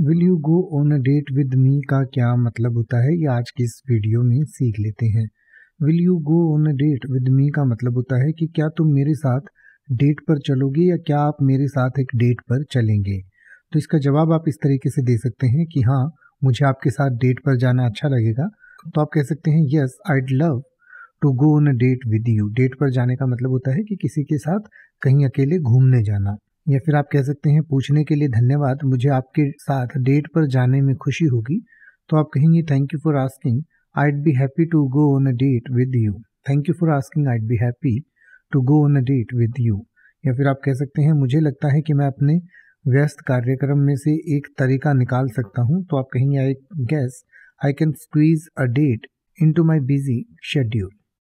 will you go on a date with me का क्या मतलब होता है ये आज की इस वीडियो में सीख लेते हैं will you go on a date with me का मतलब होता है कि क्या तुम मेरे साथ डेट पर चलोगे या क्या आप मेरे साथ एक डेट पर चलेंगे तो इसका जवाब आप इस तरीके से दे सकते हैं कि हाँ मुझे आपके साथ डेट पर जाना अच्छा लगेगा तो आप कह सकते हैं yes I'd love to go on a date with you date पर जाने का मतलब होता है कि किसी के साथ कहीं अकेले घूमने जाना या फिर आप कह सकते हैं पूछने के लिए धन्यवाद मुझे आपके साथ डेट पर जाने में खुशी होगी तो आप कहेंगे thank you for asking I'd be happy to go on a date with you thank you for asking I'd be happy to go on a date with you या फिर आप कह सकते हैं मुझे लगता है कि मैं अपने व्यस्त कार्यक्रम में से एक तरीका निकाल सकता हूँ तो आप कहेंगे I guess I can squeeze a date into my busy schedule